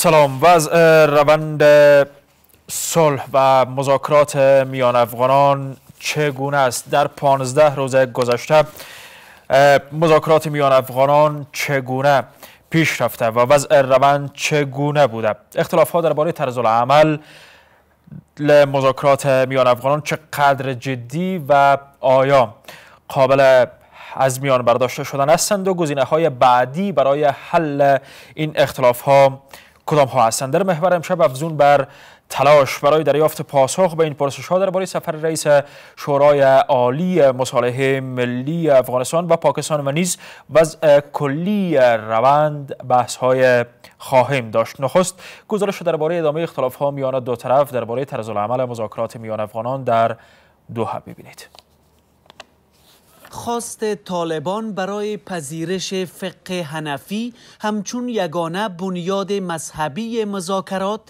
سلام از روند صلح و مذاکرات میان افغانان چگونه است در پانزده روز گذشته مذاکرات میان افغانان چگونه پیش رفته و وضع روند چگونه بوده اختلاف ها درباره طرز عمل مذاکرات میان افغانان چقدر جدی و آیا قابل از میان برداشته شدن هستند و گزینه های بعدی برای حل این اختلاف ها کدام ها هستند در محور امشب افزون بر تلاش برای دریافت پاسخ به این پرسش ها درباره سفر رئیس شورای عالی مصالح ملی افغانستان و پاکستان و نیز وضع کلی روند بحث های خواهیم داشت نخست گزارش درباره ادامه اختلاف ها میان دو طرف درباره طرز عمل مذاکرات میان افغانان در دوحه ببینید خواست طالبان برای پذیرش فقه هنفی همچون یگانه بنیاد مذهبی مذاکرات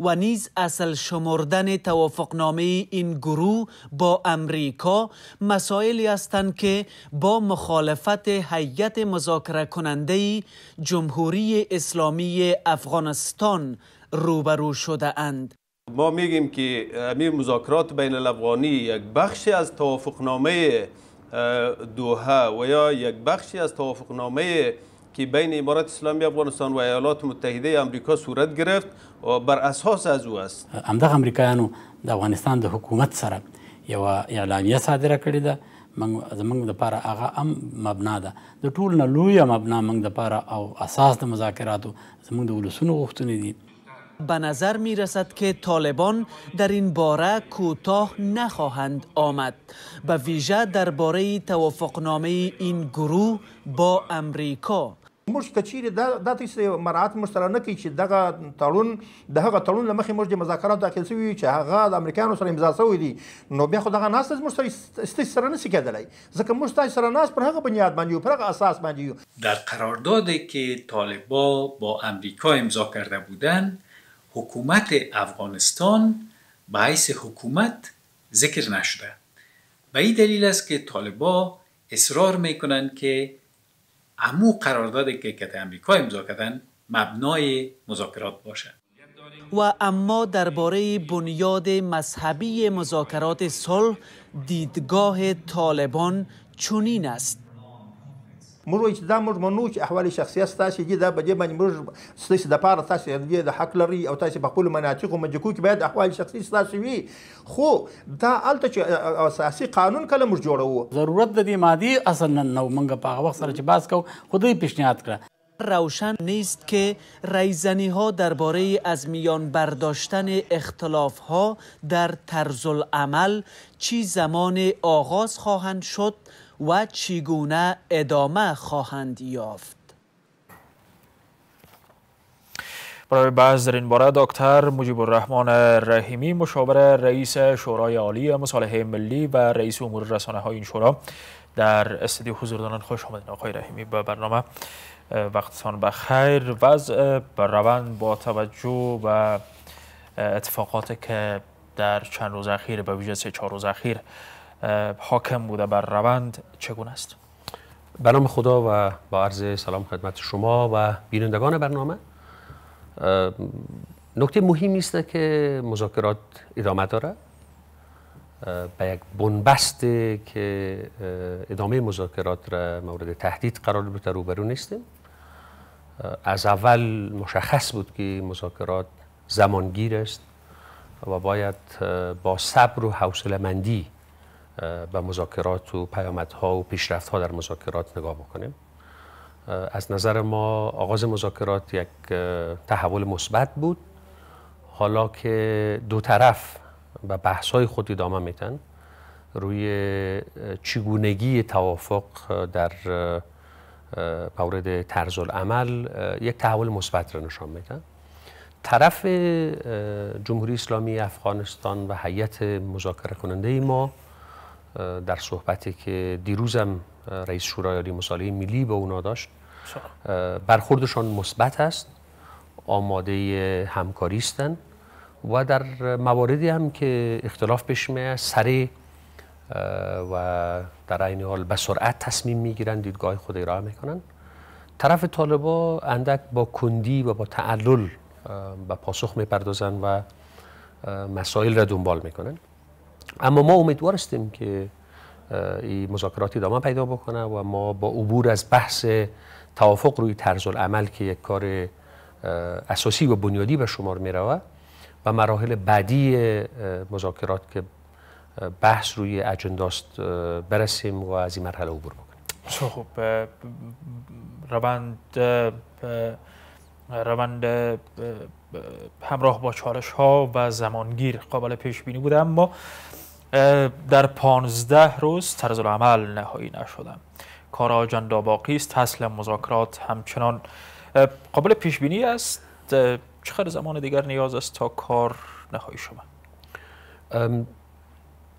و نیز اصل شمردن توافقنامه این گروه با امریکا مسائلی هستند که با مخالفت هیئت مذاکره کننده جمهوری اسلامی افغانستان روبرو شده اند. ما میگیم که همین مذاکرات بین الافغانی یک بخشی از توافقنامه دوها و یا یک بخشی از توافقنامه که بین امارات اسلامی افغانستان و ایالات متحده آمریکا صورت گرفت و بر اساس از او است همدغه امریکایانو د افغانستان د حکومت سره یو اعلامیه صادره کړې ده موږ زموږ دپاره هغه هم مبنا ده د ټول نه لویه مبنا موږ دپاره او اساس د مذاکراتو زموږ د ولسونو غوښتنې دي به نظر می رسد که طالبان در این باره کوتاه نخواهند آمد به ویژه درباره توافقنامه این گروه با امریکا موږ کچیر دا د مراعات مشترانه کوي چې دغه تړون د هغه تړون لمخې موږ د مذاکرات داخل شوی چې هغه د امریکایانو سره امضا شوی دی نو بیا خو دغه ناس موږ سره سره نشي کېدلای ځکه موږ تاسو سره ناس پر هغه بنیاد باندې پر هغه اساس باندې یو در قراردادی که طالبا با امریکا امضا کرده بودند حکومت افغانستان به حیث حکومت ذکر نشده به این دلیل است که طالبا اصرار میکنند که امو قرارداد که کت امریکا امضا کردن مبنای مذاکرات باشد و اما درباره بنیاد مذهبی مذاکرات صلح دیدگاه طالبان چنین است موږ وایو چې دا موږ منو چې احوال شخصیت ستاسې دي دا به دې باندې موږ ستاسې دپاره تاسې د حق لري او تاسې په خپلو مناطقو مجکو کې باید احوال شخصي ستاسې وي خو دا هلته چې اساسي قانون کله موږ جوړوو ضرورت د دې مادي اصل نه و موږ په هغه وخت سره چې بحث کوو خو دوی پیشنهاد کړه روشن نیست که رایزنی ها درباره از میان برداشتن اختلاف ها در طرز العمل چی زمان آغاز خواهند شد و چگونه ادامه خواهند یافت برای بحث در این باره دکتر مجیب الرحمن رحیمی مشاور رئیس شورای عالی مصالحه ملی و رئیس امور رسانه های این شورا در استدیو حضور دارن خوش آمدین آقای رحیمی به برنامه وقتتان بخیر وضع روند با توجه و اتفاقات که در چند روز اخیر به ویژه سه چهار روز اخیر حاکم بوده بر روند چگونه است به نام خدا و با عرض سلام خدمت شما و بینندگان برنامه نکته مهمی است که مذاکرات ادامه داره به یک بنبست که ادامه مذاکرات را مورد تهدید قرار بده روبرو نیستیم از اول مشخص بود که مذاکرات زمانگیر است و باید با صبر و حوصله مندی به مذاکرات و پیامدها و پیشرفتها در مذاکرات نگاه بکنیم از نظر ما آغاز مذاکرات یک تحول مثبت بود حالا که دو طرف به بحث های خود ادامه میتن روی چگونگی توافق در مورد طرز عمل یک تحول مثبت را نشان میدن طرف جمهوری اسلامی افغانستان و هیئت مذاکره کننده ما در صحبتی که دیروزم رئیس شورای عالی مصالحه ملی با اونا داشت برخوردشان مثبت است آماده همکاری هستند و در مواردی هم که اختلاف پیش میاد سری و در عین حال به سرعت تصمیم گیرند دیدگاه خود ارائه میکنن طرف طالبا اندک با کندی و با تعلل به پاسخ میپردازن و مسائل را دنبال میکنن اما ما امیدوار هستیم که این مذاکرات ادامه پیدا بکنه و ما با عبور از بحث توافق روی طرز عمل که یک کار اساسی و بنیادی به شمار می رود و مراحل بعدی مذاکرات که بحث روی اجنداست برسیم و از این مرحله عبور بکنیم خب روند روند همراه با چالش ها و زمانگیر قابل پیش بینی بوده اما در پانزده روز طرز عمل نهایی نشدم کار آجندا باقی است اصل مذاکرات همچنان قابل پیش بینی است چقدر زمان دیگر نیاز است تا کار نهایی شما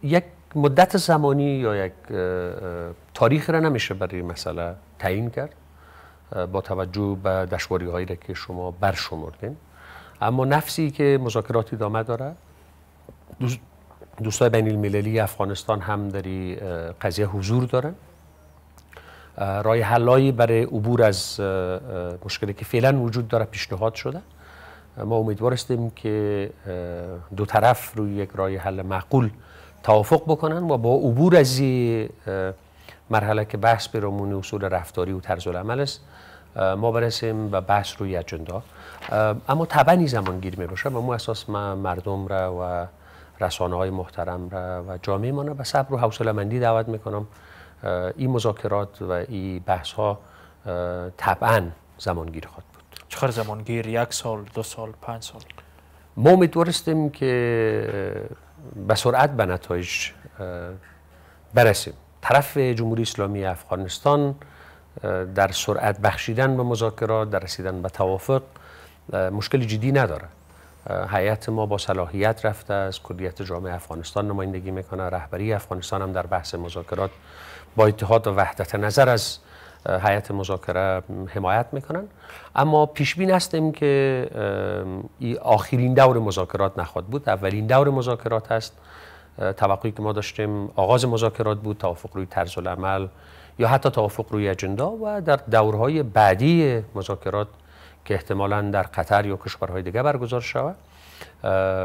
یک مدت زمانی یا یک تاریخ را نمیشه برای مسئله تعیین کرد با توجه به دشواری هایی که شما برشمردین اما نفسی که مذاکراتی ادامه داره دوستای بین المللی افغانستان هم در قضیه حضور داره. رای حلایی برای عبور از مشکلی که فعلا وجود داره پیشنهاد شده ما امیدوار هستیم که دو طرف روی یک رای حل معقول توافق بکنن و با عبور از این مرحله که بحث برامون اصول رفتاری و طرز العمل است ما برسیم به بحث روی اجندا اما طبعا زمان گیر می باشه و ما اساس ما مردم را و رسانه های محترم را و جامعه ما را به صبر و حوصله مندی دعوت میکنم این مذاکرات و این بحث ها طبعا زمانگیر خواهد بود چقدر زمانگیر یک سال دو سال پنج سال ما امیدوار که به سرعت به نتایج برسیم طرف جمهوری اسلامی افغانستان در سرعت بخشیدن به مذاکرات در رسیدن به توافق مشکل جدی نداره هیئت ما با صلاحیت رفته از کلیت جامعه افغانستان نمایندگی میکنه رهبری افغانستان هم در بحث مذاکرات با اتحاد و وحدت نظر از هیئت مذاکره حمایت میکنن اما پیش بین هستیم که آخرین دور مذاکرات نخواد بود اولین دور مذاکرات هست توقعی که ما داشتیم آغاز مذاکرات بود توافق روی طرز العمل یا حتی توافق روی اجندا و در دورهای بعدی مذاکرات که احتمالا در قطر یا کشورهای دیگه برگزار شود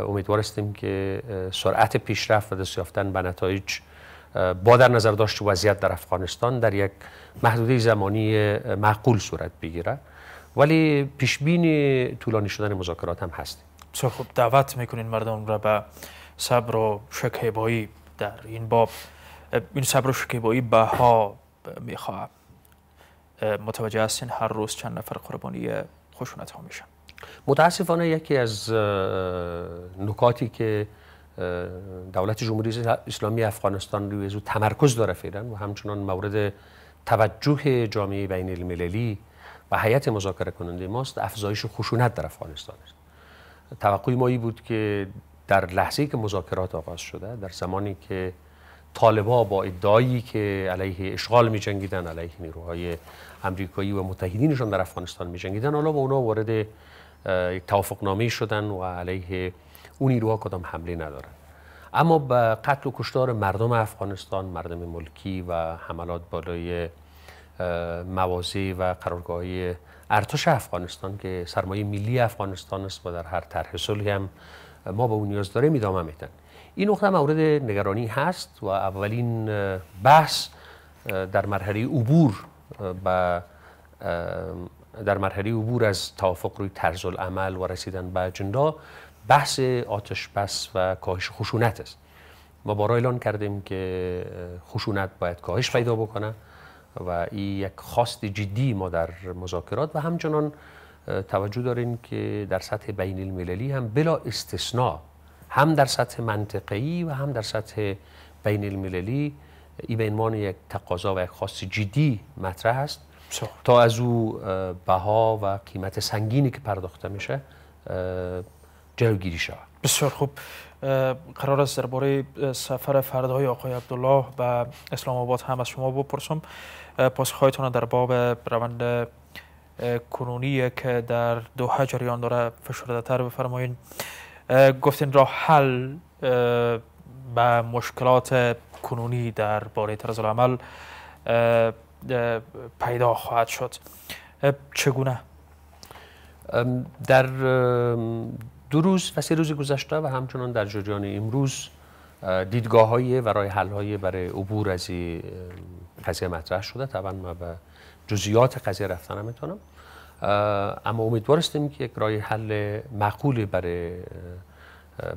امیدوار هستیم که سرعت پیشرفت و دست یافتن به نتایج با در نظر داشت وضعیت در افغانستان در یک محدوده زمانی معقول صورت بگیره ولی پیش بینی طولانی شدن مذاکرات هم هست چه خوب دعوت میکنین مردم را به صبر و شکیبایی در این باب این صبر و شکیبایی ها میخواه متوجه هستین هر روز چند نفر قربانی خشونت ها میشن متاسفانه یکی از نکاتی که دولت جمهوری اسلامی افغانستان روی تمرکز داره فعلا و همچنان مورد توجه جامعه بین المللی و هیئت مذاکره کننده ماست افزایش خشونت در افغانستان است توقع ما بود که در لحظه که مذاکرات آغاز شده در زمانی که طالبا با ادعایی که علیه اشغال می جنگیدن علیه نیروهای امریکایی و متحدینشان در افغانستان می جنگیدن حالا با اونا وارد یک توافقنامه شدن و علیه اون نیروها کدام حمله ندارن اما به قتل و کشتار مردم افغانستان مردم ملکی و حملات بالای موازی و قرارگاه ارتش افغانستان که سرمایه ملی افغانستان است و در هر طرح صلحی هم ما به اون نیاز داره میدامه میدن این نقطه مورد نگرانی هست و اولین بحث در مرحله عبور در مرحله عبور از توافق روی طرز عمل و رسیدن به اجندا بحث آتش بس و کاهش خشونت است ما بارا اعلان کردیم که خشونت باید کاهش پیدا بکنه و این یک خواست جدی ما در مذاکرات و همچنان توجه داریم که در سطح بین المللی هم بلا استثناء هم در سطح منطقه‌ای و هم در سطح بین المللی ای به عنوان یک تقاضا و یک خواست جدی مطرح است تا از او بها و قیمت سنگینی که پرداخته میشه جلوگیری شود بسیار خوب قرار است درباره سفر فردای آقای عبدالله به اسلام آباد هم از شما بپرسم پاسخهایتان در باب روند کنونی که در دوحه جریان داره تر بفرمایید گفتین راه حل به مشکلات کنونی در باره طرز العمل پیدا خواهد شد چگونه؟ در دو روز و سه روز گذشته و همچنان در جریان امروز دیدگاه های و رای حل برای عبور از قضیه مطرح شده طبعا ما به جزئیات قضیه رفتن میتونم اما امیدوار هستیم که یک راه حل معقولی برای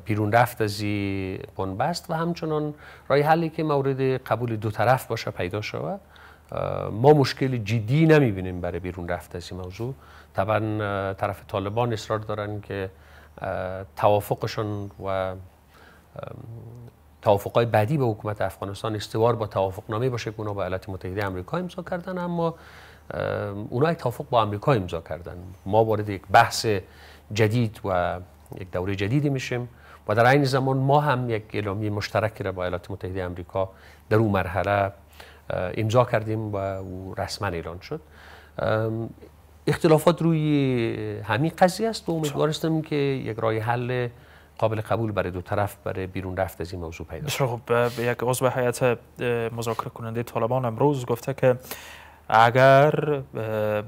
بیرون رفت از این بنبست و همچنان راه حلی که مورد قبول دو طرف باشه پیدا شود ما مشکل جدی نمیبینیم برای بیرون رفت از این موضوع طبعا طرف طالبان اصرار دارن که توافقشون و توافقهای بعدی به حکومت افغانستان استوار با توافقنامه باشه که اونا با علت متحده امریکا امضا کردن اما اونا یک توافق با آمریکا امضا کردن ما وارد یک بحث جدید و یک دوره جدیدی میشیم و در عین زمان ما هم یک اعلامیه مشترکی را با ایالات متحده آمریکا در اون مرحله امضا کردیم و او رسما ایران شد اختلافات روی همین قضیه است و امیدوار هستم که یک راه حل قابل قبول برای دو طرف برای بیرون رفت از این موضوع پیدا خب یک عضو هیئت مذاکره کننده طالبان امروز گفته که اگر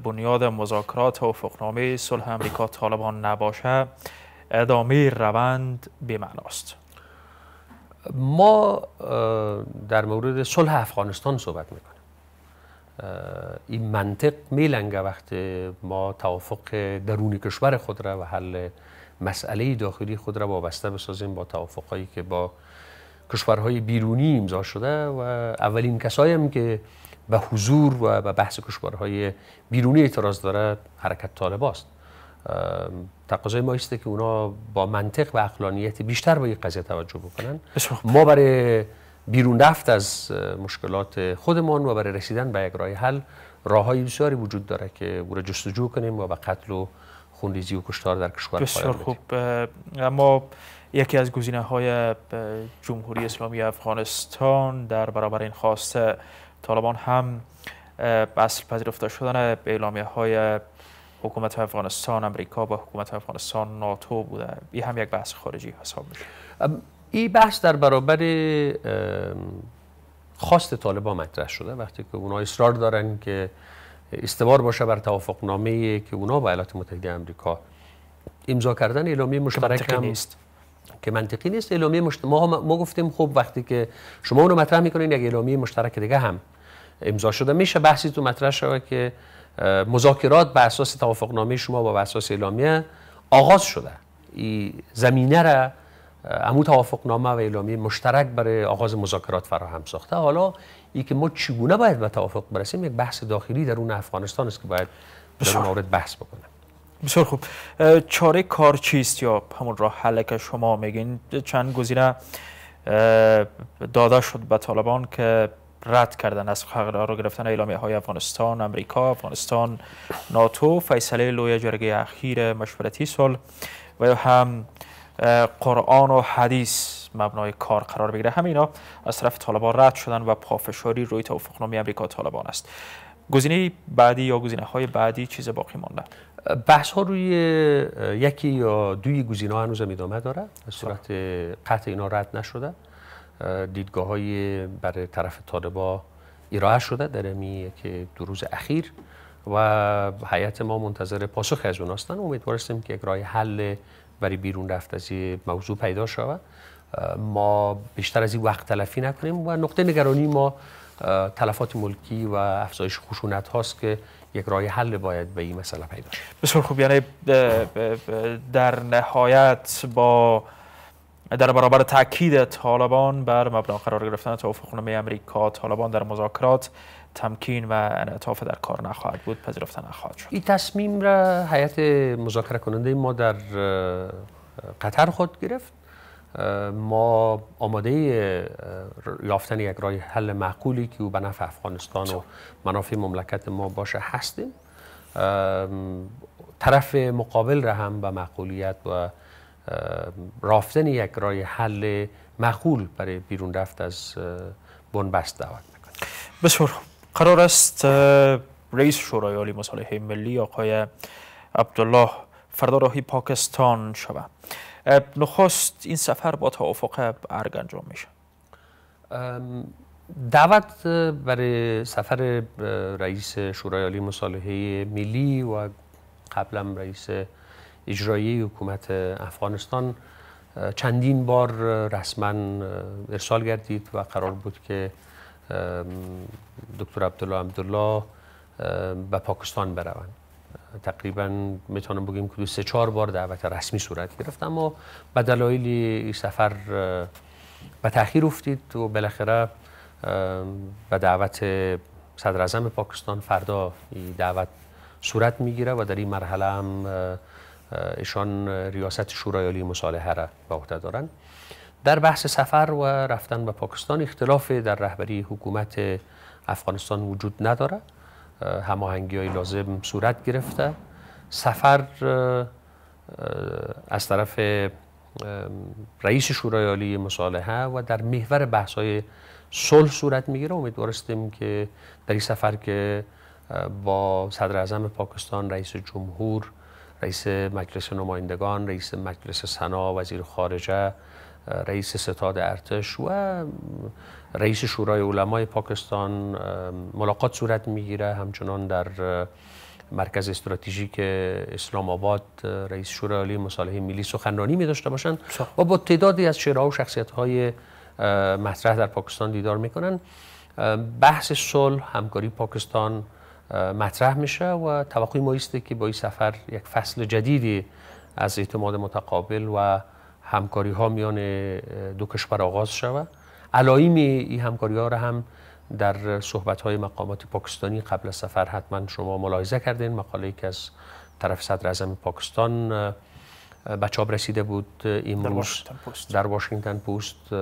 بنیاد مذاکرات افقنامه صلح امریکا طالبان نباشه ادامه روند بیمعناست ما در مورد صلح افغانستان صحبت میکنیم این منطق میلنگه وقتی ما توافق درون کشور خود را و حل مسئله داخلی خود را وابسته بسازیم با هایی که با کشورهای بیرونی امضا شده و اولین کسایی که و حضور و بحث کشورهای بیرونی اعتراض داره حرکت طالباست تقاضای ما ایسته که اونا با منطق و اقلانیت بیشتر با این قضیه توجه بکنن ما برای بیرون رفت از مشکلات خودمان و برای رسیدن به یک راه حل راه های بسیاری وجود داره که او را جستجو کنیم و به قتل و خونریزی و کشتار در کشور بسیار خوب اما یکی از گزینه های جمهوری اسلامی افغانستان در برابر این خواسته طالبان هم اصل پذیرفته شدن اعلامیه های حکومت افغانستان امریکا با حکومت افغانستان ناتو بوده این هم یک بحث خارجی حساب میشه این بحث در برابر خواست طالبان مطرح شده وقتی که اونا اصرار دارن که استوار باشه بر توافق نامه که اونا با ایالات متحده امریکا امضا کردن اعلامیه مشترک نیست که منطقی نیست اعلامیه مشت... ما, ما گفتیم خب وقتی که شما اونو مطرح میکنین یک اعلامیه مشترک دیگه هم امضا شده میشه بحثی تو مطرح شده که مذاکرات بر اساس توافقنامه شما با بر اساس اعلامیه آغاز شده این زمینه را امو توافقنامه و اعلامیه مشترک برای آغاز مذاکرات فراهم ساخته حالا این که ما چگونه باید به توافق برسیم یک بحث داخلی در اون افغانستان است که باید در مورد بحث بکنه بسیار خوب چاره کار چیست یا همون راه حل که شما میگین چند گزینه داده شد به طالبان که رد کردن از قرار را گرفتن اعلامیه های افغانستان، امریکا، افغانستان، ناتو، فیصله لوی جرگه اخیر مشورتی سال و یا هم قرآن و حدیث مبنای کار قرار بگیره همینا از طرف طالبان رد شدن و پافشاری روی توافقنامه امریکا طالبان است گزینه بعدی یا گزینه های بعدی چیز باقی مانده بحث ها روی یکی یا دوی گزینه ها هنوز ادامه داره خب. صورت قطع اینا رد نشده دیدگاه های برای طرف طالبا ایراه شده در می که دو روز اخیر و حیات ما منتظر پاسخ از اون هستن امیدوار که یک حل برای بیرون رفت از این موضوع پیدا شود ما بیشتر از این وقت تلفی نکنیم و نقطه نگرانی ما تلفات ملکی و افزایش خشونت هاست که یک راه حل باید به این مسئله پیدا شد بسیار خوب یعنی در نهایت با در برابر تاکید طالبان بر مبنا قرار گرفتن نامه امریکا طالبان در مذاکرات تمکین و انعطاف در کار نخواهد بود پذیرفته نخواهد شد این تصمیم را هیئت مذاکره کننده ما در قطر خود گرفت ما آماده یافتن یک راه حل معقولی که او به نفع افغانستان و منافع مملکت ما باشه هستیم طرف مقابل را هم به معقولیت و رافتن یک راه حل معقول برای بیرون رفت از بنبست دعوت میکنیم بسیار قرار است رئیس شورای عالی مصالح ملی آقای عبدالله فردا راهی پاکستان شود نخست این سفر با توافق ارگ انجام میشه دعوت برای سفر رئیس شورای عالی مصالحه ملی و قبلا رئیس اجرایی حکومت افغانستان چندین بار رسما ارسال گردید و قرار بود که دکتر عبدالله عبدالله به پاکستان بروند تقریبا میتونم بگیم که سه چهار بار دعوت رسمی صورت گرفت اما به دلایلی سفر به تاخیر افتید و بالاخره به دعوت صدر اعظم پاکستان فردا دعوت صورت میگیره و در این مرحله هم ایشان ریاست شورای عالی مصالحه را به عهده دارند در بحث سفر و رفتن به پاکستان اختلاف در رهبری حکومت افغانستان وجود نداره هماهنگی های لازم صورت گرفته سفر از طرف رئیس شورای عالی مصالحه و در محور بحث های صلح صورت میگیره امیدوار که در این سفر که با صدر اعظم پاکستان رئیس جمهور رئیس مجلس نمایندگان رئیس مجلس سنا وزیر خارجه رئیس ستاد ارتش و رئیس شورای علمای پاکستان ملاقات صورت میگیره همچنان در مرکز استراتژیک اسلام آباد رئیس شورای علی مصالحه ملی سخنرانی می داشته باشند و با تعدادی از شعرها و شخصیت های مطرح در پاکستان دیدار میکنن بحث صلح همکاری پاکستان مطرح میشه و توقع ما که با این سفر یک فصل جدیدی از اعتماد متقابل و همکاری ها میان دو کشور آغاز شود علایم این همکاری ها را هم در صحبت های مقامات پاکستانی قبل از سفر حتما شما ملاحظه کردین مقاله که از طرف صدر اعظم پاکستان به رسیده بود امروز در واشنگتن پست,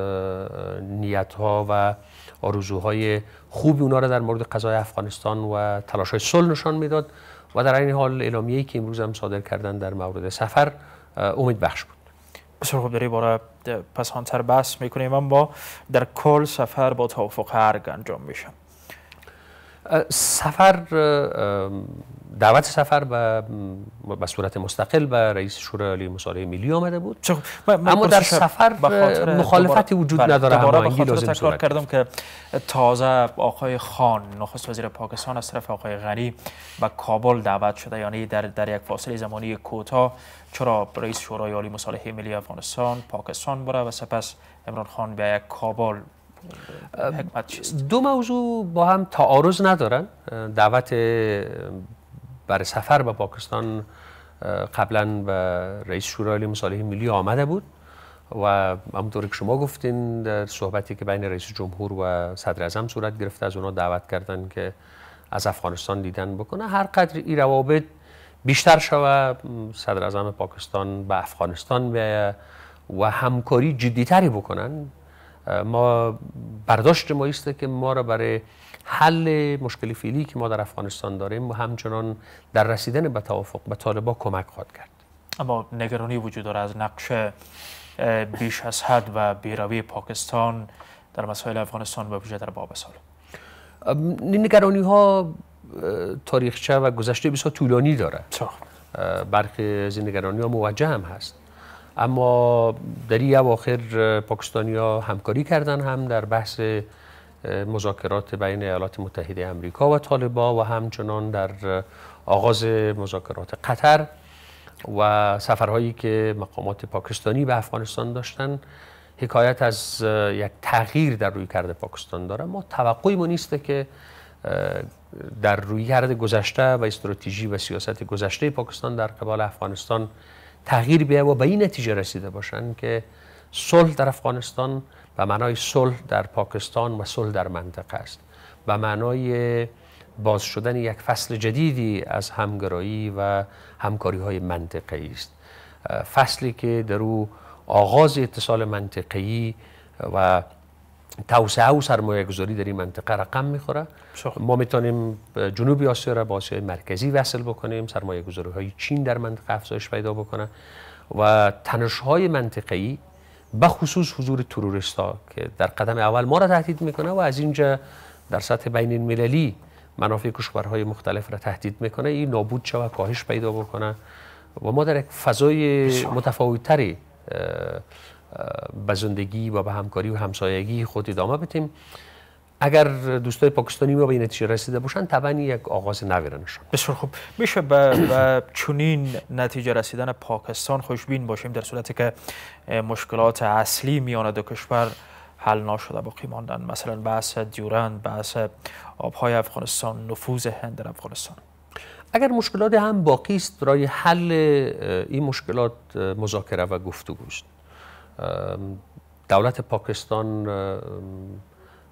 نیت ها و آرزوهای خوبی اونا را در مورد قضای افغانستان و تلاش های صلح نشان میداد و در این حال اعلامیه‌ای که امروز هم صادر کردن در مورد سفر امید بخش بود بسیار خوب داری باره پسانتر بحث میکنیم اما در کل سفر با توافق هرگ انجام میشم سفر دعوت سفر به به صورت مستقل به رئیس شورای عالی مصالحه ملی آمده بود اما در سفر مخالفت وجود بله، نداره به لازم تکرار کردم که تازه آقای خان نخست وزیر پاکستان از طرف آقای غنی به کابل دعوت شده یعنی در در یک فاصله زمانی کوتاه چرا رئیس شورای عالی مصالحه ملی افغانستان پاکستان بره و سپس عمران خان به یک کابل دو موضوع با هم تعارض ندارن دعوت برای سفر به پاکستان قبلا به رئیس شورای مصالح ملی آمده بود و همونطور که شما گفتین در صحبتی که بین رئیس جمهور و صدر اعظم صورت گرفته از اونا دعوت کردن که از افغانستان دیدن بکنه هر قدر این روابط بیشتر شوه صدر اعظم پاکستان به افغانستان و همکاری جدیتری بکنن ما برداشت ما ایسته که ما را برای حل مشکل فیلی که ما در افغانستان داریم و همچنان در رسیدن به توافق به طالبا کمک خواهد کرد اما نگرانی وجود دارد از نقش بیش از حد و بیروی پاکستان در مسائل افغانستان و ویژه در باب سال نگرانی ها تاریخچه و گذشته بسیار طولانی داره برخی از این نگرانی ها موجه هم هست اما در این اواخر پاکستانیا همکاری کردن هم در بحث مذاکرات بین ایالات متحده امریکا و طالبا و همچنان در آغاز مذاکرات قطر و سفرهایی که مقامات پاکستانی به افغانستان داشتن حکایت از یک تغییر در روی کرده پاکستان داره ما توقعی ما نیسته که در روی کرده گذشته و استراتژی و سیاست گذشته پاکستان در قبال افغانستان تغییر بیه و به این نتیجه رسیده باشند که صلح در افغانستان و معنای صلح در پاکستان و صلح در منطقه است و معنای باز شدن یک فصل جدیدی از همگرایی و همکاری های منطقه است فصلی که در او آغاز اتصال منطقه‌ای و توسعه و سرمایه گذاری در این منطقه رقم میخوره ما میتونیم جنوب آسیا را با آسیا مرکزی وصل بکنیم سرمایه گذاری های چین در منطقه افزایش پیدا بکنه و تنش های ای به خصوص حضور تروریست ها که در قدم اول ما را تهدید میکنه و از اینجا در سطح بین المللی منافع کشورهای مختلف را تهدید میکنه این نابود و کاهش پیدا بکنه و ما در یک فضای متفاوتری به زندگی و به همکاری و همسایگی خود ادامه بتیم اگر دوستای پاکستانی ما به این نتیجه رسیده باشن طبعا یک آغاز نویرنشان بسیار خوب میشه به چنین نتیجه رسیدن پاکستان خوشبین باشیم در صورتی که مشکلات اصلی میان دو کشور حل نشده باقی ماندن مثلا بحث دیورند بحث آبهای افغانستان نفوذ هند در افغانستان اگر مشکلات هم باقی است برای حل این مشکلات مذاکره و گفتگوست دولت پاکستان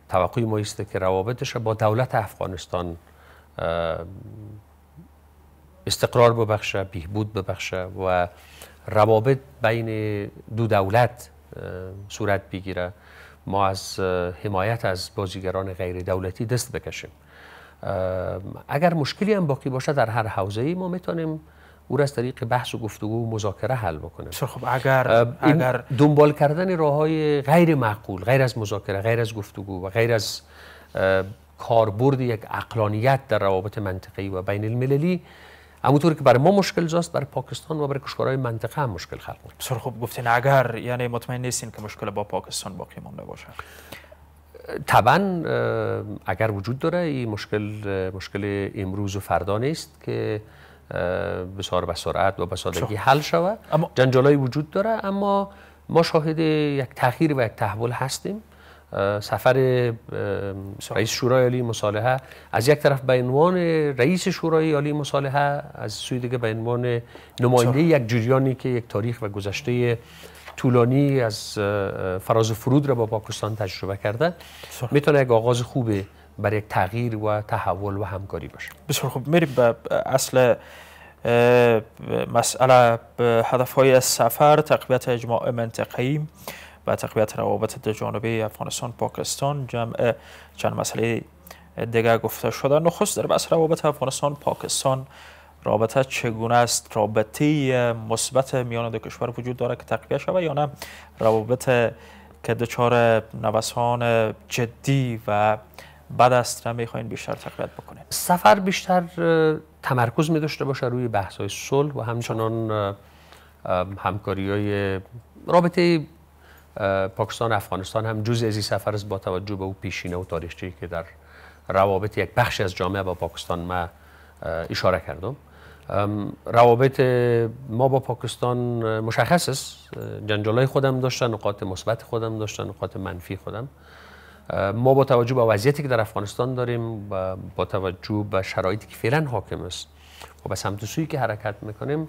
توقعی ما که روابطش با دولت افغانستان استقرار ببخشه بهبود ببخشه و روابط بین دو دولت صورت بگیره ما از حمایت از بازیگران غیر دولتی دست بکشیم اگر مشکلی هم باقی باشه در هر حوزه ای ما میتونیم او را از طریق بحث و گفتگو و مذاکره حل بکنه خب اگر اگر دنبال کردن راه های غیر معقول غیر از مذاکره غیر از گفتگو و غیر از کاربرد یک عقلانیت در روابط منطقی و بین المللی همونطور که برای ما مشکل زاست برای پاکستان و برای کشورهای منطقه هم مشکل خلق بسیار خوب گفتین اگر یعنی مطمئن نیستین که مشکل با پاکستان باقی مانده باشه طبعا اگر وجود داره این مشکل مشکل امروز و فردا نیست که بسار و سرعت و بسادگی حل شود اما... جنجالایی وجود داره اما ما شاهد یک تغییر و یک تحول هستیم سفر رئیس شورای عالی مصالحه از یک طرف به عنوان رئیس شورای عالی مصالحه از سوی دیگه به عنوان نماینده یک جریانی که یک تاریخ و گذشته طولانی از فراز فرود را با پاکستان تجربه کرده میتونه یک آغاز خوبه برای تغییر و تحول و همکاری باشه بسیار خوب میریم به اصل مسئله هدف های سفر تقویت اجماع منطقی و تقویت روابط دو جانبه افغانستان پاکستان جمع چند مسئله دیگه گفته شده نخست در بحث روابط افغانستان پاکستان رابطه چگونه است رابطه مثبت میان دو کشور وجود داره که تقویه شود یا نه روابط که دچار نوسان جدی و بد است را میخواین بیشتر تقویت بکنید سفر بیشتر تمرکز می داشته باشه روی بحث های صلح و همچنان همکاری های رابطه پاکستان افغانستان هم جزء از این سفر است با توجه به او پیشینه و که در روابط یک بخش از جامعه با پاکستان ما اشاره کردم روابط ما با پاکستان مشخص است جنجالای خودم داشتن نقاط مثبت خودم داشتن نقاط منفی خودم ما با توجه به وضعیتی که در افغانستان داریم و با توجه به شرایطی که فعلا حاکم است و به سمت سویی که حرکت میکنیم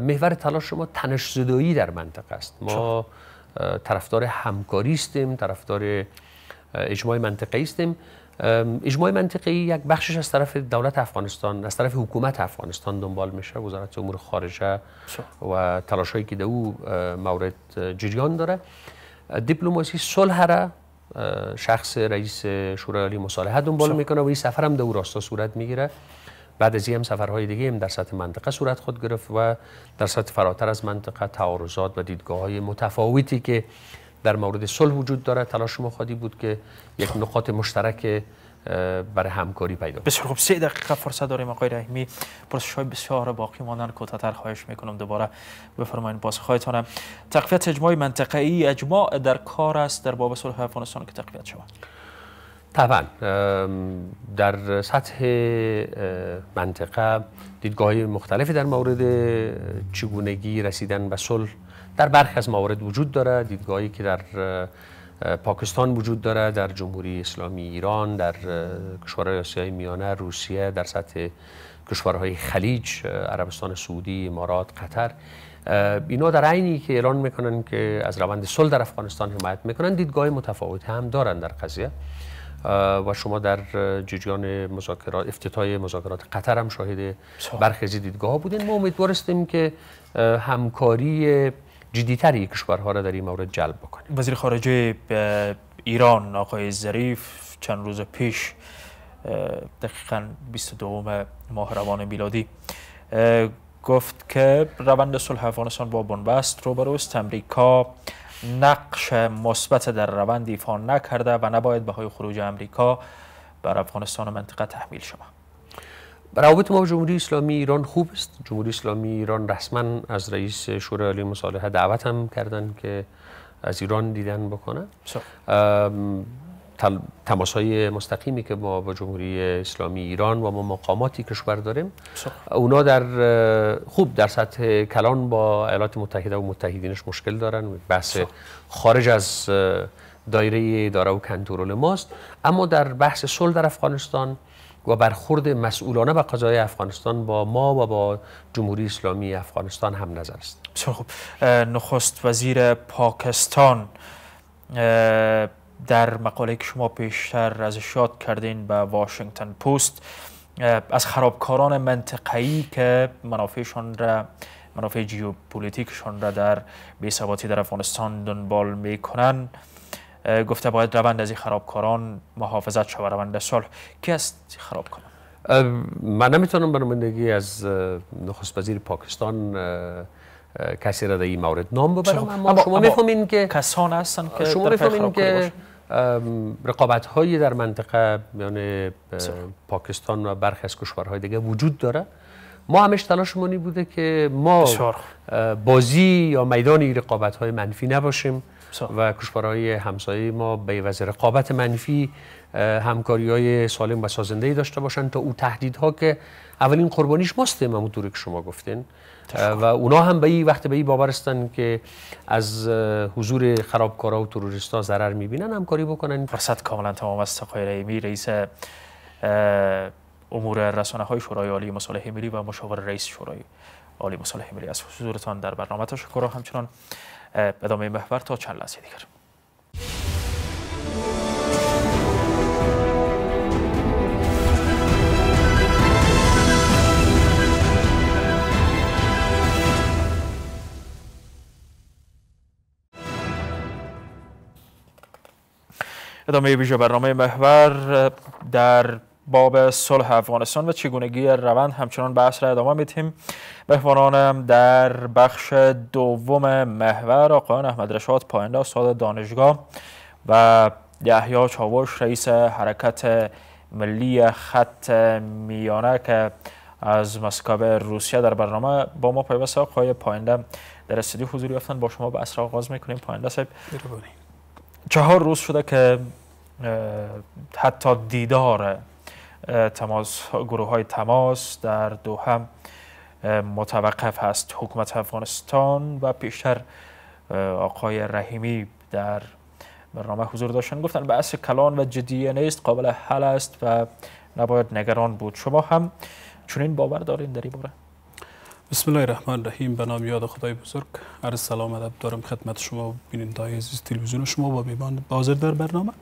محور تلاش ما تنش زدایی در منطقه است ما طرفدار همکاری هستیم طرفدار اجماع منطقه هستیم اجماع منطقی یک بخشش از طرف دولت افغانستان از طرف حکومت افغانستان دنبال میشه وزارت امور خارجه و هایی که در او مورد جریان داره دیپلماسی صلح را شخص رئیس شورای عالی مصالحه دنبال میکنه و این سفر هم در او راستا صورت میگیره بعد از هم سفرهای دیگه هم در سطح منطقه صورت خود گرفت و در سطح فراتر از منطقه تعارضات و دیدگاه های متفاوتی که در مورد صلح وجود داره تلاش ما بود که یک نقاط مشترک برای همکاری پیدا بسیار خوب سه دقیقه فرصت داریم آقای رحمی پرسش های بسیار باقی مانند کوتاتر خواهش میکنم دوباره بفرمایید باز خواهیتانم تقویت اجماع منطقه ای اجماع در کار است در باب صلح افغانستان که تقویت شود طبعا در سطح منطقه دیدگاه مختلفی در مورد چگونگی رسیدن به صلح در برخی از موارد وجود دارد دیدگاهی که در پاکستان وجود داره در جمهوری اسلامی ایران در کشورهای آسیای میانه روسیه در سطح کشورهای خلیج عربستان سعودی امارات قطر اینا در عینی که اعلان میکنن که از روند صلح در افغانستان حمایت میکنن دیدگاه متفاوت هم دارن در قضیه و شما در جریان مذاکرات افتتاح مذاکرات قطر هم شاهد برخیزی دیدگاه بودین ما امیدوار هستیم که همکاری جدیتری کشورها را در این مورد جلب بکنه وزیر خارجه ایران آقای ظریف چند روز پیش دقیقا 22 ماه روان میلادی گفت که روند صلح افغانستان با بنبست رو است امریکا نقش مثبت در روند ایفا نکرده و نباید به های خروج امریکا بر افغانستان و منطقه تحمیل شود روابط ما با جمهوری اسلامی ایران خوب است جمهوری اسلامی ایران رسما از رئیس شورای عالی مصالحه دعوت هم کردن که از ایران دیدن بکنن خب. تماس های مستقیمی که ما با جمهوری اسلامی ایران و ما مقاماتی کشور داریم خب. اونا در خوب در سطح کلان با ایالات متحده و متحدینش مشکل دارن بحث خب. خارج از دایره اداره و کنترول ماست اما در بحث صلح در افغانستان و برخورد مسئولانه و قضای افغانستان با ما و با جمهوری اسلامی افغانستان هم نظر است بسیار نخست وزیر پاکستان در مقاله که شما پیشتر از یاد کردین به واشنگتن پست از خرابکاران منطقه‌ای که منافعشان را منافع جیوپولیتیکشان را در بی‌ثباتی در افغانستان دنبال میکنن گفته باید روند از این خرابکاران محافظت شود روند صلح کی است خراب کنند؟ من نمیتونم به نمایندگی از نخست وزیر پاکستان کسی را در این مورد نام ببرم خب. اما شما میفهمین که کسان هستن که شما میفهمین که رقابت هایی در منطقه میان یعنی، پاکستان و برخی از کشورهای دیگه وجود داره ما همش تلاشمونی بوده که ما بازی یا میدان رقابت های منفی نباشیم و کشورهای همسایه ما به وضع رقابت منفی همکاری های سالم و سازنده داشته باشند تا او تهدیدها که اولین قربانیش ماست مموتوری که شما گفتین و اونا هم به این وقت به این باور که از حضور خرابکارا و تروریستا ضرر میبینن همکاری بکنن فرصت کاملا تمام از رئیمی رئیس امور رسانه های شورای عالی مساله ملی و مشاور رئیس شورای عالی مساله ملی از حضورتان در برنامه تشکر همچنان ادامه محور تا چند لحظه دیگر ادامه ویژه برنامه محور در باب صلح افغانستان و چگونگی روند همچنان بحث را ادامه میتیم مهمانانم در بخش دوم محور آقایان احمد رشاد پاینده استاد دانشگاه و یحیا چاوش رئیس حرکت ملی خط میانه که از مسکو روسیه در برنامه با ما پیوسته آقای پاینده در استودیو حضور یافتن با شما به را آغاز میکنیم پاینده صاحب چهار روز شده که حتی دیدار تماس گروه های تماس در دوهم متوقف هست حکومت افغانستان و پیشتر آقای رحیمی در برنامه حضور داشتن گفتن بحث کلان و جدی نیست قابل حل است و نباید نگران بود شما هم این باور دارین در این باره بسم الله الرحمن الرحیم به نام یاد خدای بزرگ عرض سلام ادب دارم خدمت شما بینندای عزیز تلویزیون شما با میمان بازر در برنامه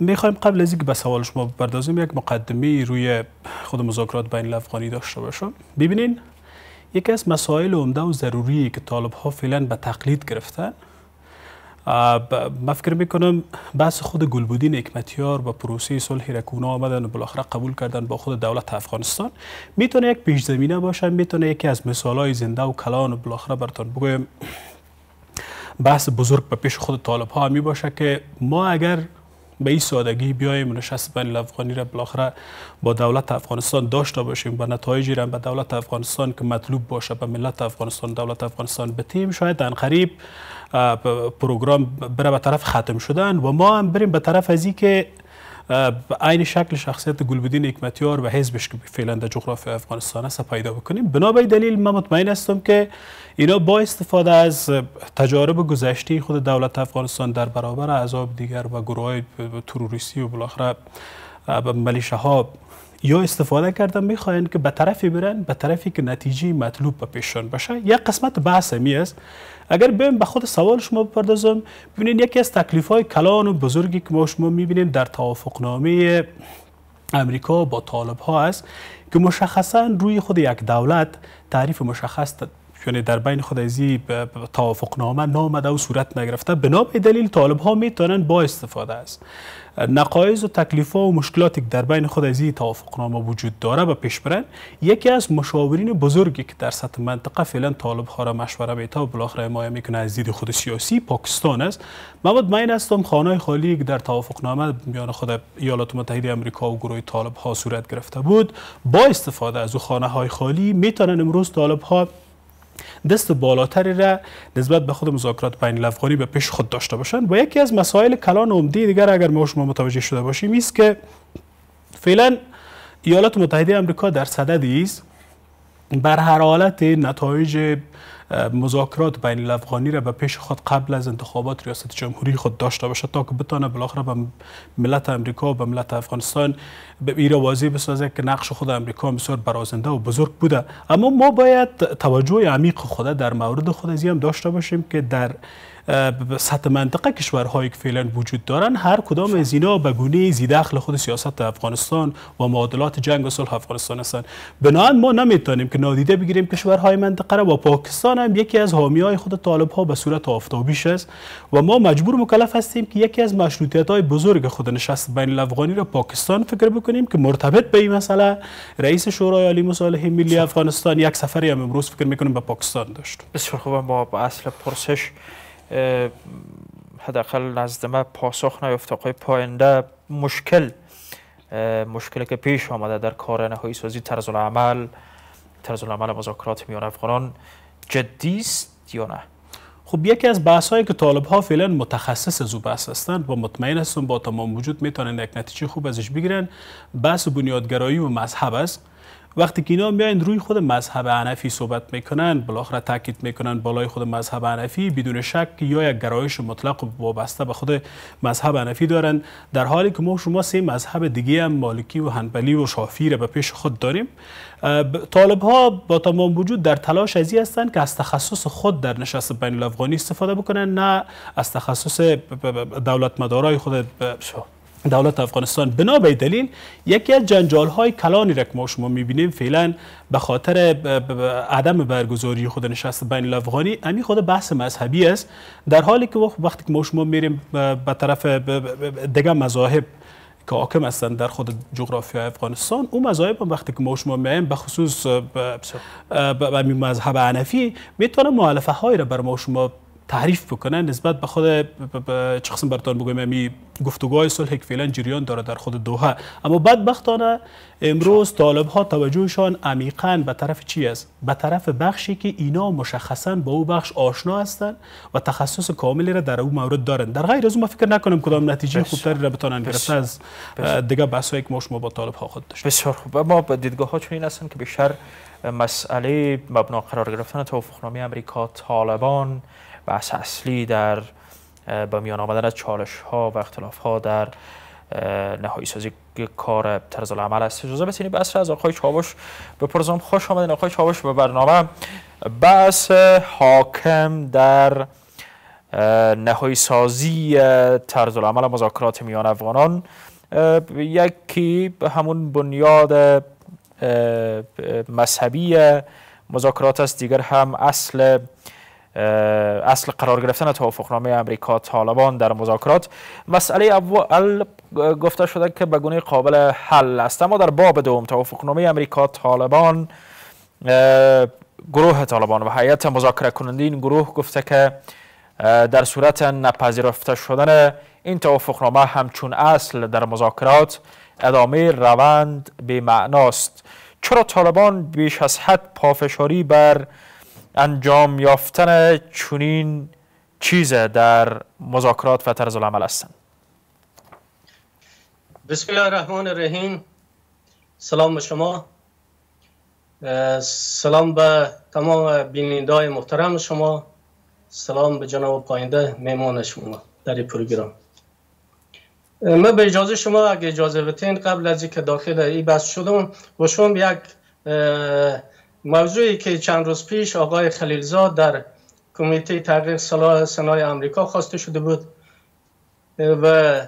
میخوایم قبل از اینکه به سوال شما بپردازیم یک مقدمه روی خود مذاکرات بین الافغانی داشته باشم ببینین یکی از مسائل عمده و ضروری که طالب ها فعلا به تقلید گرفتن من فکر میکنم بحث خود گلبودین حکمتیار و پروسه صلح رکونا آمدن و بالاخره قبول کردن با خود دولت افغانستان میتونه یک پیش زمینه باشه میتونه یکی از مثال های زنده و کلان و بالاخره برتون بگویم بحث بزرگ به پیش خود طالب ها می که ما اگر به این سادگی بیایم نشست بین افغانی را بالاخره با دولت افغانستان داشته باشیم و نتایجی را به دولت افغانستان که مطلوب باشه به ملت افغانستان دولت افغانستان بتیم شاید انقریب پروگرام بره به طرف ختم شدن و ما هم بریم به طرف ازی که به عین شکل شخصیت گلبدین حکمتیار و حزبش که فعلا در جغرافیای افغانستان است پیدا بکنیم بنا دلیل من مطمئن هستم که اینا با استفاده از تجارب گذشته خود دولت افغانستان در برابر عذاب دیگر و گروه تروریستی و بالاخره ملیشه ها یا استفاده کردن میخواین که به طرفی برن به طرفی که نتیجه مطلوب به پیششان بشه یک قسمت بحث است اگر بیم به خود سوال شما بپردازم ببینید یکی از تکلیف های کلان و بزرگی که ما شما میبینیم در توافقنامه امریکا با طالب ها است که مشخصا روی خود یک دولت تعریف مشخص یعنی در بین خود از توافقنامه نامده و صورت نگرفته به به دلیل طالب ها میتونن با استفاده است نقایز و تکلیف ها و مشکلاتی که در بین خود از این توافقنامه وجود داره به پیش برن یکی از مشاورین بزرگی که در سطح منطقه فعلا طالب ها مشوره میتا و بالاخره می میکنه از دید خود سیاسی پاکستان است مواد مین هستم خانه خالی که در توافقنامه میان خود ایالات متحده آمریکا و گروه طالب ها صورت گرفته بود با استفاده از او خانه های خالی میتونن امروز طالب ها دست بالاتری را نسبت به خود مذاکرات بین الافغانی به پیش خود داشته باشند و یکی از مسائل کلان عمدی دیگر اگر ما شما متوجه شده باشیم است که فعلا ایالات متحده آمریکا در صدد است بر هر حالت نتایج مذاکرات بین الافغانی را به پیش خود قبل از انتخابات ریاست جمهوری خود داشته باشد تا که بتانه بالاخره به ملت امریکا و به ملت افغانستان به ایرا واضح بسازه که نقش خود امریکا بسیار برازنده و بزرگ بوده اما ما باید توجه عمیق خود در مورد خود از هم داشته باشیم که در سطح منطقه کشورهایی که فعلا وجود دارن هر کدام از اینا به گونه زیدخل خود سیاست افغانستان و معادلات جنگ و صلح افغانستان هستن بنابراین ما نمیتونیم که نادیده بگیریم کشورهای منطقه را و پاکستان هم یکی از حامی های خود طالب ها به صورت آفتابیش است و ما مجبور مکلف هستیم که یکی از مشروطیت های بزرگ خود نشست بین الافغانی را پاکستان فکر بکنیم که مرتبط به این مسئله رئیس شورای عالی مصالح ملی افغانستان یک سفری هم امروز فکر میکنیم به پاکستان داشت بسیار خوب ما اصل پرسش حداقل نزد ما پاسخ نیافت آقای پاینده مشکل مشکلی که پیش آمده در کار نهایی سازی طرز العمل طرز العمل مذاکرات میان افغانان جدی است یا نه خب یکی از بحث هایی که طالب ها فعلا متخصص از او بحث هستند و مطمئن هستم با تمام وجود میتونن یک نتیجه خوب ازش بگیرن بحث بنیادگرایی و مذهب است وقتی که اینا میایند روی خود مذهب عنفی صحبت میکنن بالاخره تاکید میکنن بالای خود مذهب عنفی بدون شک یا یک گرایش مطلق و وابسته به خود مذهب عنفی دارن در حالی که ما شما سه مذهب دیگه هم مالکی و حنبلی و شافعی را به پیش خود داریم طالب ها با تمام وجود در تلاش ازی هستند که از تخصص خود در نشست بین الافغانی استفاده بکنن نه از تخصص دولت مدارای خود دولت افغانستان بنا دلیل یکی از جنجال های کلانی را که ما شما میبینیم فعلا به خاطر عدم برگزاری خود نشست بین الافغانی امی خود بحث مذهبی است در حالی که وقتی که ما شما میریم به طرف دیگه مذاهب که حاکم هستند در خود جغرافی افغانستان اون مذاهب وقتی که ما شما میایم به خصوص به مذهب عنفی میتونه مؤلفه هایی را بر ما شما تعریف بکنه نسبت به خود شخص برتون بگم بگویم امی یعنی گفتگوهای صلح که فعلا جریان داره در خود دوحه اما بدبختانه امروز طالب ها توجهشان عمیقا به طرف چی است به طرف بخشی که اینا مشخصا با او بخش آشنا هستند و تخصص کاملی را در او مورد دارند در غیر از اون ما فکر نکنم کدام نتیجه خوبتری را بتونن گرفته از دیگه بحث که ما شما با طالب ها خود داشت بسیار خوب ما به دیدگاه ها چنین هستند که بیشتر مسئله مبنا قرار گرفتن توافقنامه امریکا طالبان بحث اصلی در به میان آمدن از چالش ها و اختلاف ها در نهایی سازی کار طرز عمل است اجازه بسینی بس از آقای چاوش پرزم خوش آمدین آقای چاوش به برنامه بس حاکم در نهایی سازی طرز عمل مذاکرات میان افغانان یکی همون بنیاد مذهبی مذاکرات است دیگر هم اصل اصل قرار گرفتن توافقنامه امریکا طالبان در مذاکرات مسئله اول گفته شده که به گونه قابل حل است اما در باب دوم توافقنامه امریکا طالبان گروه طالبان و هیئت مذاکره کنند این گروه گفته که در صورت نپذیرفته شدن این توافقنامه همچون اصل در مذاکرات ادامه روند بی معناست چرا طالبان بیش از حد پافشاری بر انجام یافتن چنین چیز در مذاکرات و طرز العمل هستند بسم الله الرحمن الرحیم سلام به شما سلام به تمام بینندگان محترم شما سلام به جناب پاینده میمان شما در این پروگرام من به اجازه شما اگه اجازه بتین قبل از اینکه داخل ای بحث شدم با شما یک موضوعی که چند روز پیش آقای خلیلزاد در کمیته تحقیق صلاح سنای آمریکا خواسته شده بود و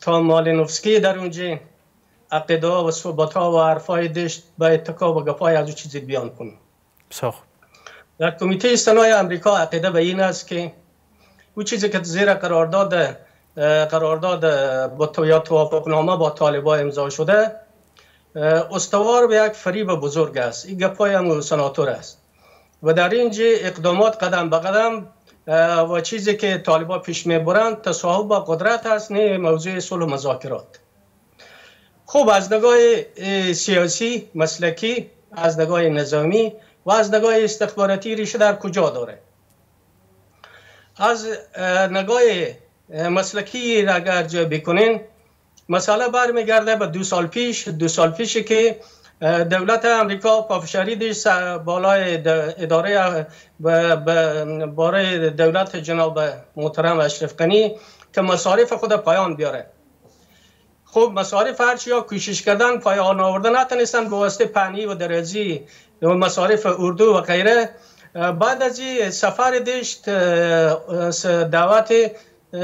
تا مالینوفسکی در اونجا عقیده و صحبت ها و های دشت به اتکا و گفای از او چیزی بیان کنه صح. در کمیته سنای آمریکا عقیده به این است که او چیزی که زیر قرارداد قرارداد با یا نامه با طالبا امضا شده استوار به یک فریب بزرگ است این گپای هم سناتور است و در اینج اقدامات قدم به قدم و چیزی که طالبا پیش برند، تصاحب با قدرت است نه موضوع صلح مذاکرات خوب از نگاه سیاسی مسلکی از نگاه نظامی و از نگاه استخباراتی ریشه در کجا داره از نگاه مسلکی را اگر جا بکنین مسئله برمیگرده به دو سال پیش دو سال پیش که دولت امریکا پافشاری دیش بالای اداره برای دولت جناب محترم اشرف کنی که مصارف خود پایان بیاره خب مصارف هرچی یا کوشش کردن پایان آورده نتنستن به واسطه پنی و درازی و مصارف اردو و غیره بعد از سفر دشت دعوت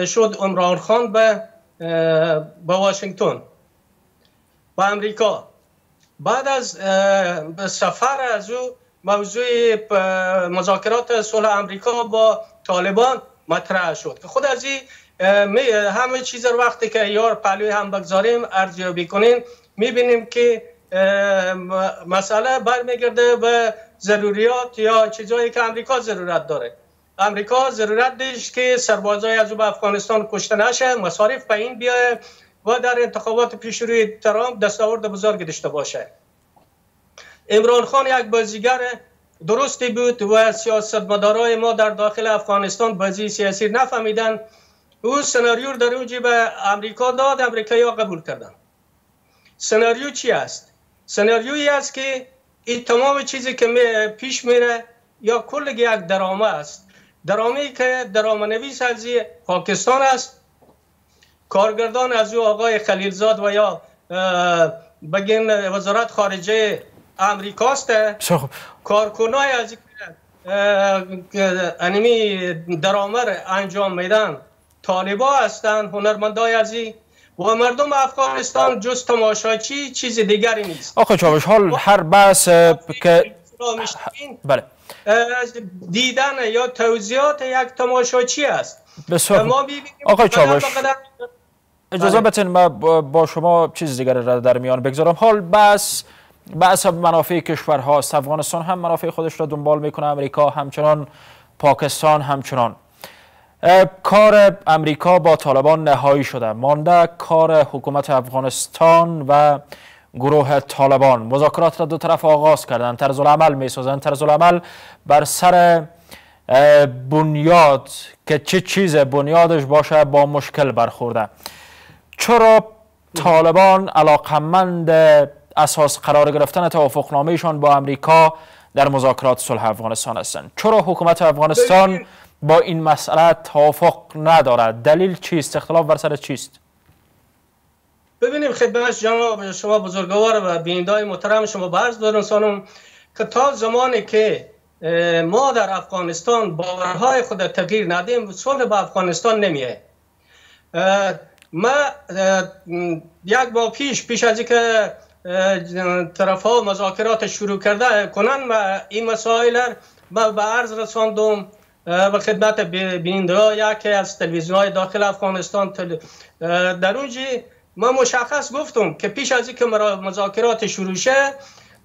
شد عمران خان به به واشنگتن با امریکا بعد از سفر از او موضوع مذاکرات صلح امریکا با طالبان مطرح شد که خود از این همه چیز رو وقتی که یار پلوی هم بگذاریم ارزیابی کنیم میبینیم که مسئله برمیگرده به ضروریات یا چیزهایی که امریکا ضرورت داره امریکا ضرورت داشت که سربازای از به افغانستان کشته نشه مصارف به این بیاه و در انتخابات پیش روی ترامپ دستاورد بزرگ داشته باشه امران خان یک بازیگر درستی بود و سیاستمدارای ما در داخل افغانستان بازی سیاسی نفهمیدن او سناریو در اونجا به امریکا داد امریکایی ها قبول کردن سناریو چی است سناریویی است که این تمام چیزی که پیش میره یا کل یک درامه است درامی که درامنویس از پاکستان است کارگردان از او آقای خلیلزاد و یا بگین وزارت خارجه امریکاست کارکنای از انمی درامر انجام میدن طالبا هستند هنرمندای ازی و مردم افغانستان جز تماشاچی چیز دیگری نیست آقا چاوش حال هر بحث که بله دیدن یا توضیحات یک تماشاچی است ما آقا اجازه بله. بتین با شما چیز دیگر را در میان بگذارم حال بس بس منافع کشورها افغانستان هم منافع خودش را دنبال میکنه امریکا همچنان پاکستان همچنان کار امریکا با طالبان نهایی شده مانده کار حکومت افغانستان و گروه طالبان مذاکرات را دو طرف آغاز کردند طرز العمل می سازند طرز بر سر بنیاد که چه چیز بنیادش باشه با مشکل برخورده چرا طالبان علاقمند اساس قرار گرفتن ایشان با امریکا در مذاکرات صلح افغانستان هستند چرا حکومت افغانستان با این مسئله توافق ندارد دلیل چیست اختلاف بر سر چیست ببینیم خدمت جناب شما بزرگوار و بیندای محترم شما به عرض دارم که تا زمانی که ما در افغانستان باورهای خود تغییر ندیم صلح به افغانستان نمیه ما یک با پیش پیش از که طرف ها مذاکرات شروع کرده کنن و این مسائل ما به عرض رساندم به خدمت بیننده یکی از تلویزیون های داخل افغانستان در اونجی ما مشخص گفتم که پیش از اینکه مذاکرات شروع شه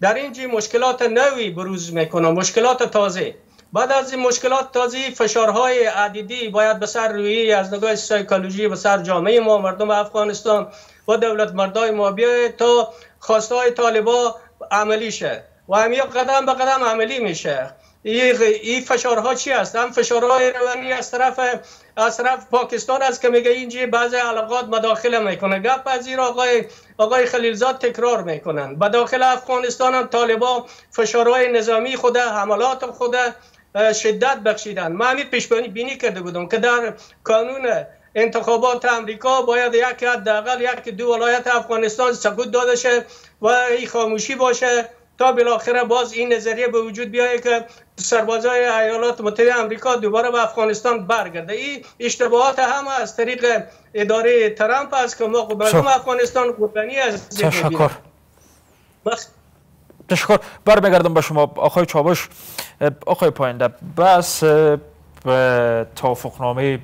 در اینجا مشکلات نوی بروز میکنه مشکلات تازه بعد از این مشکلات تازه فشارهای عدیدی باید به سر روی از نگاه سایکولوژی به سر جامعه ما مردم افغانستان و دولت مردای ما بیاید تا خواستهای طالبا عملی شه و هم قدم به قدم عملی میشه این فشارها چی هست هم فشارهای روانی از طرف از طرف پاکستان است که میگه اینجیه بعض علاقات مداخله میکنه گپ از این آقای آقای خلیلزاد تکرار میکنن به داخل افغانستان هم طالبا فشارهای نظامی خود حملات خوده شدت بخشیدن من همین بینی کرده بودم که در کانون انتخابات امریکا باید یک حداقل یک دو ولایت افغانستان سکوت داده شه و این خاموشی باشه تا بالاخره باز این نظریه به وجود بیایه که سربازای ایالات متحده آمریکا دوباره به افغانستان برگرده این اشتباهات هم از طریق اداره ترامپ است که ما مردم خب افغانستان قربانی از تشکر تشکر برمیگردم به شما آقای چابش آقای پاینده بس توافقنامه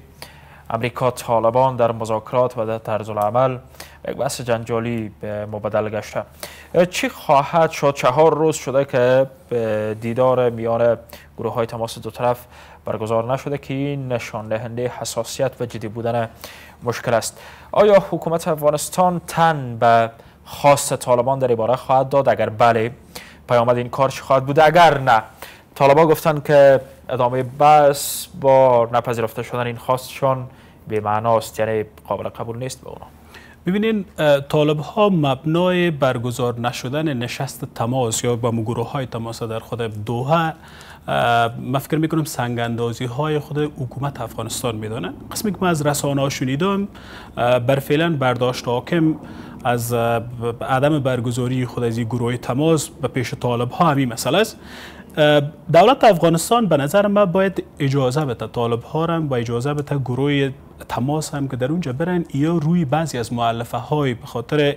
امریکا طالبان در مذاکرات و در طرز العمل یک بحث جنجالی مبدل گشته چی خواهد شد چهار روز شده که دیدار میان گروه های تماس دو طرف برگزار نشده که این نشان دهنده حساسیت و جدی بودن مشکل است آیا حکومت افغانستان تن به خواست طالبان در باره خواهد داد اگر بله پیامد این کار چی خواهد بود اگر نه طالبان گفتند که ادامه بس با نپذیرفته شدن این خواستشان به یعنی قابل قبول نیست به اونا ببینین طالب ها مبنای برگزار نشدن نشست تماس یا با گروه های تماس در خود دوحه من فکر میکنم سنگ اندازی های خود حکومت افغانستان میدانه قسمی که من از رسانه ها شنیدم بر فعلا برداشت حاکم از عدم برگزاری خود از این گروه تماس به پیش طالب ها همین مسئله است دولت افغانستان به نظر ما باید اجازه بده طالب ها هم با اجازه بده گروه تماس هم که در اونجا برن یا روی بعضی از معلفه های به خاطر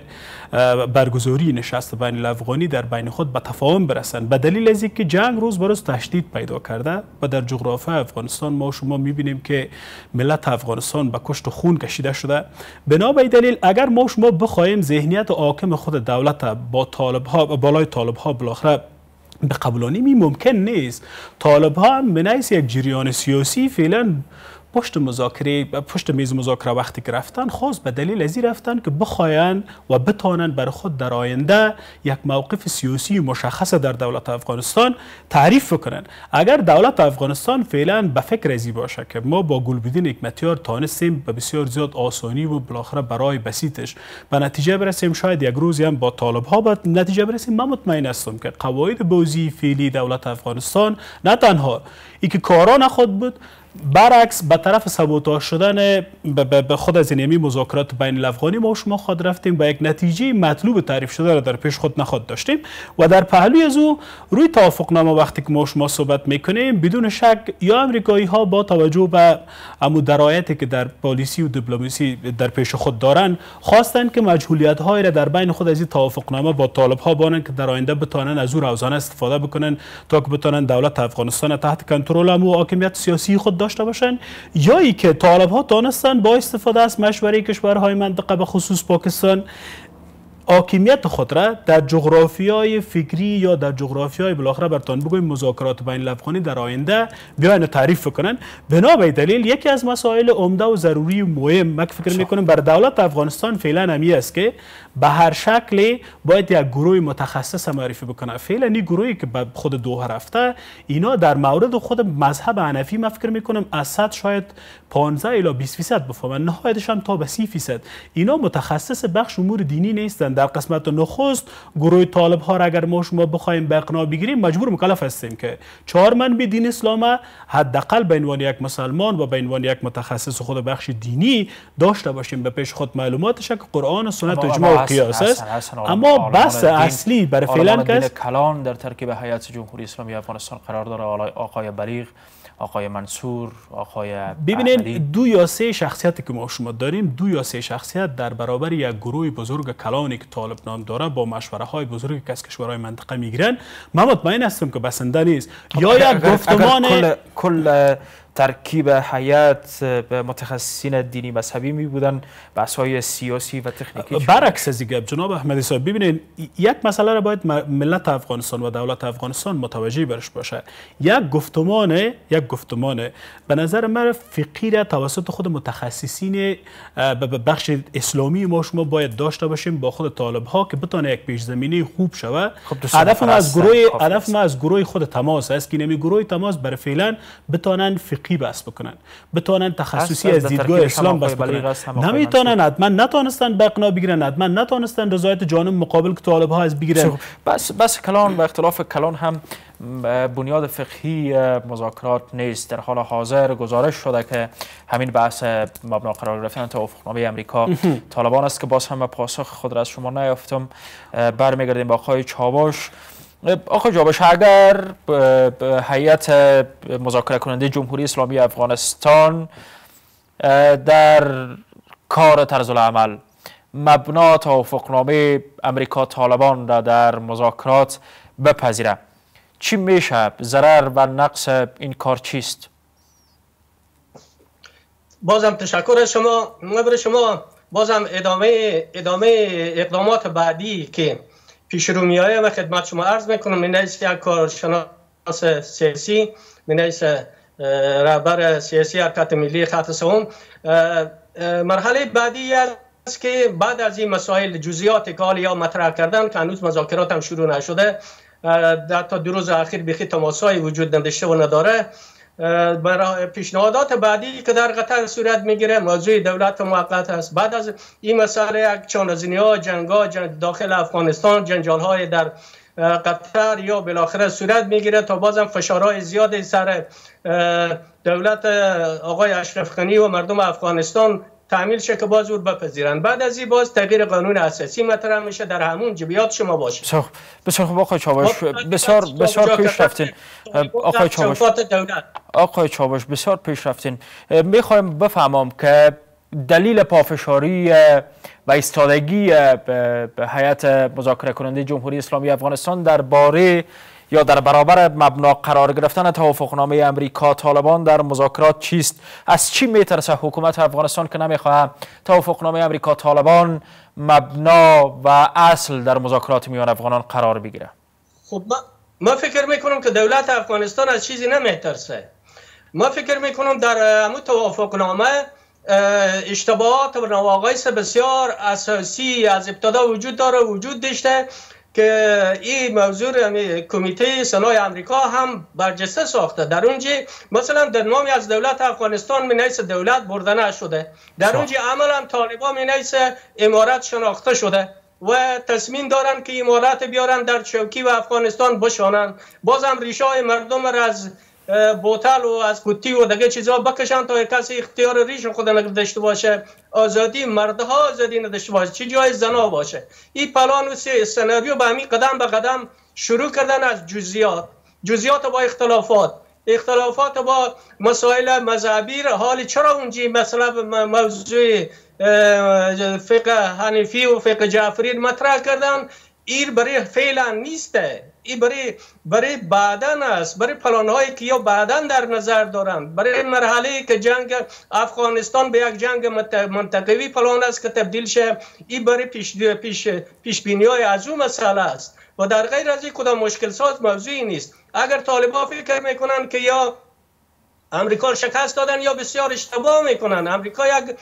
برگزاری نشست بین الافغانی در بین خود به تفاهم برسن به دلیل از که جنگ روز به روز تشدید پیدا کرده و در جغرافیه افغانستان ما شما میبینیم که ملت افغانستان به کشت و خون کشیده شده بنا به دلیل اگر ما شما بخوایم ذهنیت حاکم خود دولت با طالب بالای طالب ها بالاخره به قبولانی ممکن نیست طالب ها هم یک جریان سیاسی فعلا پشت مذاکره پشت میز مذاکره وقتی که رفتن خاص به دلیل ازی رفتن که بخواین و بتانن بر خود در آینده یک موقف سیاسی مشخص در دولت افغانستان تعریف کنن اگر دولت افغانستان فعلا به فکر ازی باشه که ما با گلبدین حکمتیار تانستیم به بسیار زیاد آسانی و بالاخره برای بسیتش به نتیجه برسیم شاید یک روزی هم با طالب ها به نتیجه برسیم من مطمئن هستم که قواعد بازی فعلی دولت افغانستان نه تنها ای که کاران خود بود برعکس به طرف سبوتاش شدن به خود از این مذاکرات بین الافغانی ما و شما خود رفتیم با یک نتیجه مطلوب تعریف شده را در پیش خود نخواد داشتیم و در پهلوی از او روی توافقنامه وقتی که ما شما صحبت میکنیم بدون شک یا امریکایی ها با توجه به امو درایتی که در پالیسی و دیپلماسی در پیش خود دارن خواستن که مجهولیت های را در بین خود از این توافقنامه با طالب ها بانن که در آینده بتانن از او روزانه استفاده بکنن تا که بتانن دولت افغانستان تحت کنترل و حاکمیت سیاسی خود داشته باشن یا ای که طالب ها دانستن با استفاده از مشوره کشورهای منطقه به خصوص پاکستان حاکمیت خود را در جغرافیای فکری یا در جغرافیای بالاخره برتان بگویم مذاکرات بین لبخانی در آینده بیاین تعریف کنن بنا به دلیل یکی از مسائل عمده و ضروری و مهم مک فکر میکنم بر دولت افغانستان فعلا همی است که به هر شکل باید یک گروه متخصص معرفی بکنه فعلا این گروهی که به خود دو رفته اینا در مورد خود مذهب حنفی مک فکر میکنم از شاید 15 الی 20 درصد بفهمن نهایتش هم تا به 30 درصد اینا متخصص بخش امور دینی نیستند در قسمت نخست گروه طالب ها را اگر ما شما بخوایم به اقناع بگیریم مجبور مکلف هستیم که چهار به دین اسلام حداقل به عنوان یک مسلمان و به عنوان یک متخصص خود بخش دینی داشته باشیم به پیش خود معلوماتش که قرآن و سنت و اجماع و قیاس است اما بس اصلی برای فعلا کس کلان در ترکیب حیات جمهوری اسلامی افغانستان قرار داره آقای بلیغ آقای منصور آقای ببینید دو یا سه شخصیتی که ما شما داریم دو یا سه شخصیت در برابر یک گروه بزرگ کلانی که طالب نام داره با مشوره های بزرگ که از کشورهای منطقه میگیرن من مطمئن هستم که بسنده نیست یا خب، یک گفتمان کل ترکیب حیات به متخصصین دینی مذهبی می بودن بحث های سیاسی و تکنیکی برعکس از دیگه جناب احمدی صاحب ببینید یک مسئله را باید ملت افغانستان و دولت افغانستان متوجه برش باشه یک گفتمان یک گفتمان به نظر من فقی توسط خود متخصصین بخش اسلامی ما شما باید داشته باشیم با خود طالب ها که بتونه یک پیش زمینه خوب شوه خب، هدف ما از خب، گروه هدف ما از گروه خود تماس است که نمی گروه تماس بر فعلا بتونن فقی بحث بکنن بتونن تخصصی از دیدگاه اسلام بس. بکنن نمیتونن حتما نتونستن بقنا اقنا بگیرن حتما نتونستن رضایت جانب مقابل که طالب ها از بگیرن خب، بس بس کلان و اختلاف کلان هم بنیاد فقهی مذاکرات نیست در حال حاضر گزارش شده که همین بحث مبنا قرار گرفتن توافقنامه امریکا طالبان است که باز هم پاسخ خود را از شما نیافتم برمیگردیم با آقای چاوش آقا جابش اگر هیئت مذاکره کننده جمهوری اسلامی افغانستان در کار طرز العمل مبنا توافقنامه امریکا طالبان را در مذاکرات بپذیره چی میشه ضرر و نقص این کار چیست بازم تشکر شما برای شما بازم ادامه ادامه اقدامات بعدی که پیش رو و خدمت شما عرض میکنم من یک کارشناس سیاسی من رهبر سیاسی حرکت ملی خط سوم مرحله بعدی است که بعد از این مسائل جزئیات کال یا مطرح کردن که هنوز مذاکرات هم شروع نشده در تا دو روز اخیر بخی تماسایی وجود نداشته و نداره برای پیشنهادات بعدی که در قطر صورت میگیره موضوع دولت موقت است بعد از این مسئله چانزینی ها جنگ ها داخل افغانستان جنجال های در قطر یا بالاخره صورت میگیره تا بازم فشارهای زیادی سر دولت آقای اشرف و مردم افغانستان تعمیل شه که باز ور بپذیرن بعد از این باز تغییر قانون اساسی مطرح میشه در همون جبیات شما باشه بسیار بسیار خوب آقای چاوش خب، بسیار بسیار خب، پیش رفتین خب، آقای چاوش آقای چاوش بسیار پیش رفتین میخوایم بفهمم که دلیل پافشاری و به حیات مذاکره کننده جمهوری اسلامی افغانستان درباره یا در برابر مبنا قرار گرفتن توافقنامه امریکا طالبان در مذاکرات چیست از چی میترسه حکومت افغانستان که نمیخواهد توافقنامه امریکا طالبان مبنا و اصل در مذاکرات میان افغانان قرار بگیره خب ما, ما فکر میکنم که دولت افغانستان از چیزی نمیترسه ما فکر میکنم در همون توافقنامه اشتباهات و نواقیس بسیار اساسی از ابتدا وجود داره وجود داشته که این موضوع یعنی کمیته سنای امریکا هم برجسته ساخته در اونجا مثلا در نامی از دولت افغانستان می نیست دولت برده نشده در اونجا عملا طالبا می نیست امارت شناخته شده و تصمیم دارن که امارت بیارن در چوکی و افغانستان بشانن بازم ریشای مردم را از بوتل و از کتی و دیگه چیزها بکشن تا کسی اختیار ریش خود داشته باشه آزادی مردها آزادی نداشته باشه چی جای زنا باشه این پلان و سی سناریو به همین قدم به قدم شروع کردن از جزیات جزیات با اختلافات اختلافات با مسائل مذهبی حال چرا اونجی مثلا موضوع فقه حنفی و فقه جعفری مطرح کردن ایر برای فعلا نیسته ای برای برای بعدن است برای پلان هایی که یا بعدن در نظر دارند برای مرحله که جنگ افغانستان به یک جنگ منطقوی پلان است که تبدیل شه ای برای پیش پیش پیش بینی های از اون مسئله است و در غیر از این کدام مشکل ساز موضوعی نیست اگر طالبا فکر میکنن که یا امریکا شکست دادن یا بسیار اشتباه میکنن امریکا یک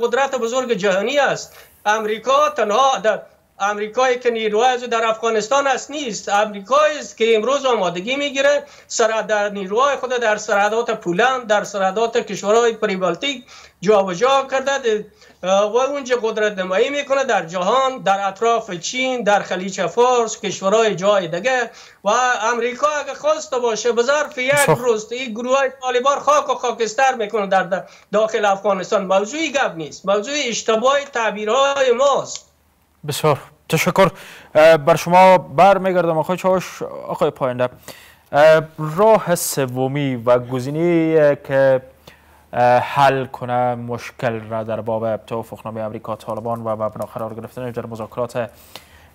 قدرت بزرگ جهانی است امریکا تنها در امریکایی که نیروهای در افغانستان است نیست امریکایی است که امروز آمادگی میگیره سر در نیروهای خود در سرحدات پولند در سرحدات کشورهای پریبالتیک جابجا کرده و اونجا قدرت نمایی میکنه در جهان در اطراف چین در خلیج فارس کشورهای جای دگه و امریکا اگه خواسته باشه به ظرف یک خب. روز این گروه های طالبان خاک و خاکستر میکنه در داخل افغانستان موضوعی گپ نیست موضوع اشتباه تعبیرهای ماست بسیار تشکر بر شما بر میگردم آقای چاوش آقای پاینده راه سومی و گزینه که حل کنه مشکل را در باب توافقنامه امریکا طالبان و مبنا قرار گرفتن در مذاکرات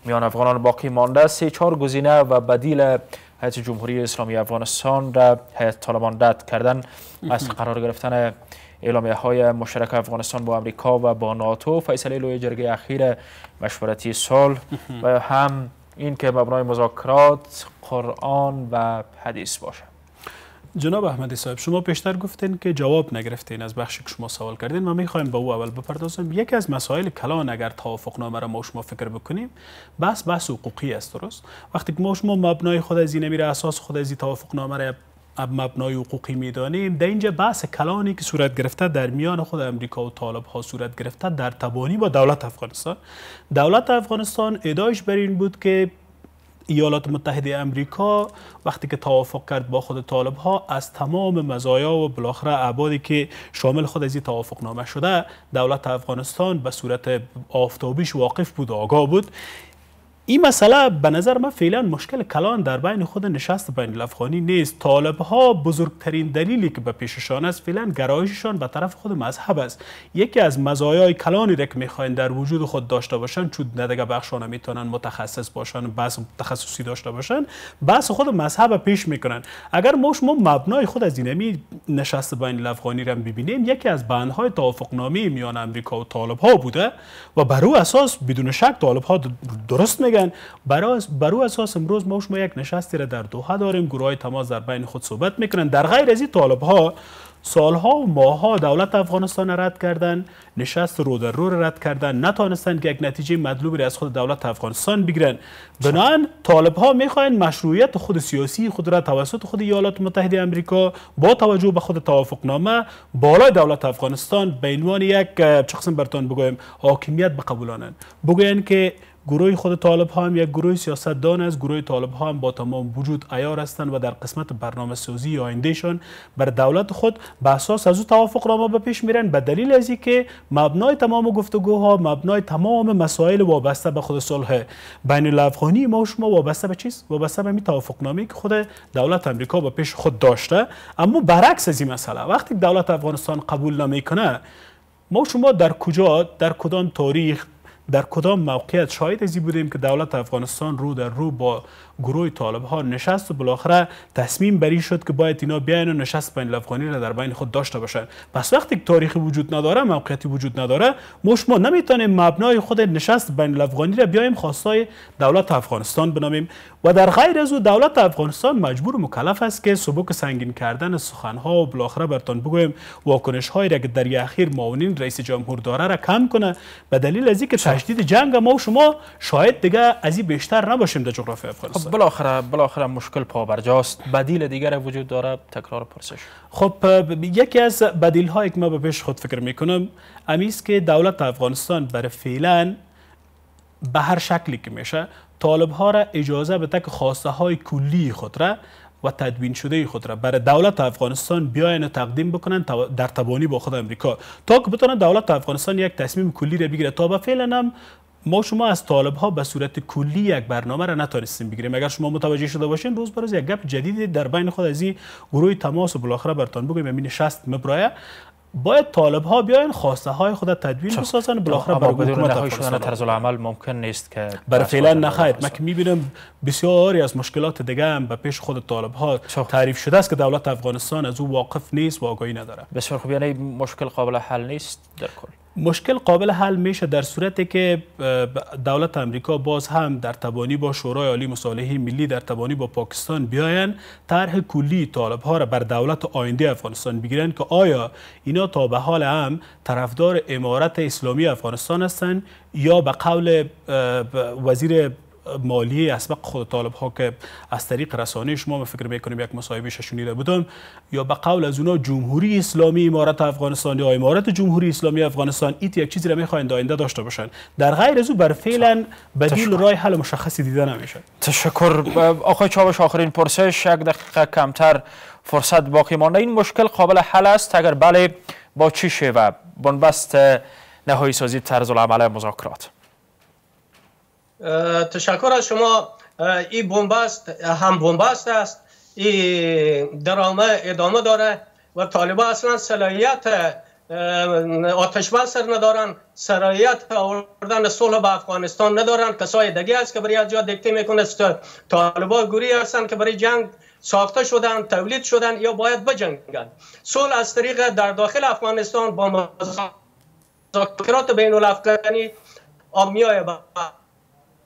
میان افغانان باقی مانده سه چهار گزینه و بدیل هیئت جمهوری اسلامی افغانستان را هیئت طالبان داد کردن از قرار گرفتن اعلامیه های مشترک افغانستان با امریکا و با ناتو فیصله لوی جرگه اخیر مشورتی سال و هم این که مبنای مذاکرات قرآن و حدیث باشه جناب احمدی صاحب شما پیشتر گفتین که جواب نگرفتین از بخشی که شما سوال کردین و میخوایم به او اول بپردازیم یکی از مسائل کلان اگر توافقنامه را ما شما فکر بکنیم بس بس حقوقی است درست وقتی که ما شما مبنای خود از این میره اساس خود از این توافقنامه را مبنای حقوقی میدانیم در اینجا بحث کلانی که صورت گرفته در میان خود امریکا و طالب ها صورت گرفته در تبانی با دولت افغانستان دولت افغانستان ادایش بر این بود که ایالات متحده امریکا وقتی که توافق کرد با خود طالب ها از تمام مزایا و بالاخره عبادی که شامل خود از این توافق نامه شده دولت افغانستان به صورت آفتابیش واقف بود آگاه بود این مسئله به نظر ما فعلا مشکل کلان در بین خود نشست بین الافغانی نیست طالب ها بزرگترین دلیلی که به پیششان است فعلا گرایششان به طرف خود مذهب است یکی از مزایای کلانی را که میخواین در وجود خود داشته باشن چون ندگه بخشان میتونن متخصص باشن بس تخصصی داشته باشن بس خود مذهب پیش میکنن اگر ما شما مبنای خود از اینمی نشست بین الافغانی را ببینیم یکی از بندهای توافقنامه میان امریکا و طالب ها بوده و بر اساس بدون شک طالب ها درست میگه میگن برای اساس امروز ما شما یک نشستی را در دوحه داریم گروه های تماس در بین خود صحبت میکنن در غیر از این طالب ها سالها و ها دولت افغانستان رد کردن نشست رو در رو رد کردن نتانستند که یک نتیجه را از خود دولت افغانستان بگیرن بنان طالب ها میخواین مشروعیت خود سیاسی خود را توسط خود ایالات متحده آمریکا با توجه به خود توافق نامه بالای دولت افغانستان به عنوان یک چخصم برتون بگویم حاکمیت بقبولانند بگوین که گروه خود طالب ها هم یک گروه سیاستدان از گروه طالب هم با تمام وجود ایار هستند و در قسمت برنامه یا آیندهشان بر دولت خود به اساس از او توافق را ما به پیش میرن به دلیل از که مبنای تمام گفتگوها مبنای تمام مسائل وابسته به خود صلح بین الافغانی ما شما وابسته به چیست؟ وابسته به می نامی که خود دولت آمریکا به پیش خود داشته اما برعکس از این مسئله وقتی دولت افغانستان قبول نمیکنه ما شما در کجا در کدام تاریخ در کدام موقعیت شاهد ازی بودیم که دولت افغانستان رو در رو با گروه طالب ها نشست و بالاخره تصمیم بر شد که باید اینا بیان و نشست بین افغانی را در بین خود داشته باشن پس وقتی که تاریخی وجود نداره موقعیتی وجود نداره مش ما نمیتونیم مبنای خود نشست بین افغانی را بیایم خواستای دولت افغانستان بنامیم و در غیر از او دولت افغانستان مجبور مکلف است که سبک سنگین کردن سخن ها و بالاخره برتون بگویم واکنش هایی را که در اخیر معاونین رئیس جمهور داره را کم کنه به دلیل از اینکه تشدید جنگ ما و شما شاید دیگه از این بیشتر نباشیم در جغرافیای افغانستان بالاخره بالاخره مشکل پابرجاست بدیل دیگر وجود داره تکرار پرسش خب یکی از بدیل هایی که ما به پیش خود فکر میکنم امیست که دولت افغانستان برای فعلا به هر شکلی که میشه طالب ها را اجازه به تک خواسته های کلی خود را و تدوین شده خود را برای دولت افغانستان بیاین و تقدیم بکنن در تبانی با خود امریکا تا که بتونه دولت افغانستان یک تصمیم کلی را بگیره تا به فعلا هم ما شما از طالب ها به صورت کلی یک برنامه را نتانستیم بگیریم اگر شما متوجه شده باشین روز بروز یک گپ جدید در بین خود از این گروه تماس و بالاخره برتان بگویم امین یعنی 60 مبرایه باید طالب ها بیاین خواسته های خود تدوین بسازن خب. بالاخره برای حکومت شدن طرز العمل ممکن نیست که بر فعلا نخواهید من میبینم بسیاری از مشکلات دیگه هم به پیش خود طالب ها خب. تعریف شده است که دولت افغانستان از او واقف نیست و آگاهی نداره بسیار خوب یعنی مشکل قابل حل نیست در کل مشکل قابل حل میشه در صورتی که دولت امریکا باز هم در تبانی با شورای عالی مصالحه ملی در تبانی با پاکستان بیاین طرح کلی طالبها ها را بر دولت آینده افغانستان بگیرن که آیا اینا تا به حال هم طرفدار امارت اسلامی افغانستان هستند یا به قول وزیر مالی اسبق خود طالب ها که از طریق رسانه شما فکر میکنیم یک مصاحبه را بودم یا به قول از اونا جمهوری اسلامی امارت افغانستان یا امارت جمهوری اسلامی افغانستان ایت یک چیزی را میخواین آینده داشته باشند در غیر از او بر فعلا بدیل رای حل مشخصی دیده نمیشه تشکر آقای چابش آخرین پرسش یک دقیقه کمتر فرصت باقی مانده این مشکل قابل حل است اگر بله با چی شیوه بنبست نهایی سازی طرز العمل مذاکرات تشکر از شما این بنبست هم بنبست است این درامه ادامه داره و طالبا اصلا صلاحیت آتش سر ندارن سرایت آوردن صلح به افغانستان ندارن کسای دگی است که برای از جا دکته میکنه طالبا گوری هستن که برای جنگ ساخته شدن تولید شدن یا باید بجنگن صلح از طریق در داخل افغانستان با مذاکرات بین الافغانی آمیای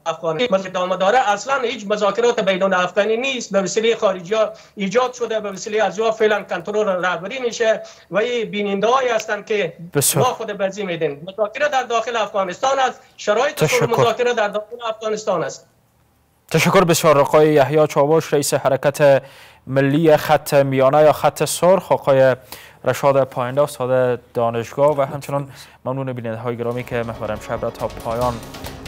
افغان که داره اصلا هیچ مذاکرات بیرون افغانی نیست به وسیله خارجی ها ایجاد شده به وسیله از فعلا کنترل رهبری میشه و این بیننده هایی هستند که ما خود بزی میدیم مذاکره در داخل افغانستان است شرایط مذاکره در داخل افغانستان است تشکر بسیار رقای یحیی چاوش رئیس حرکت ملی خط میانه یا خط سرخ آقای رشاد پاینده استاد دانشگاه و همچنان ممنون بیننده های گرامی که محورم شب را تا پایان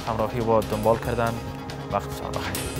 همراهی با دنبال کردن وقت بخیر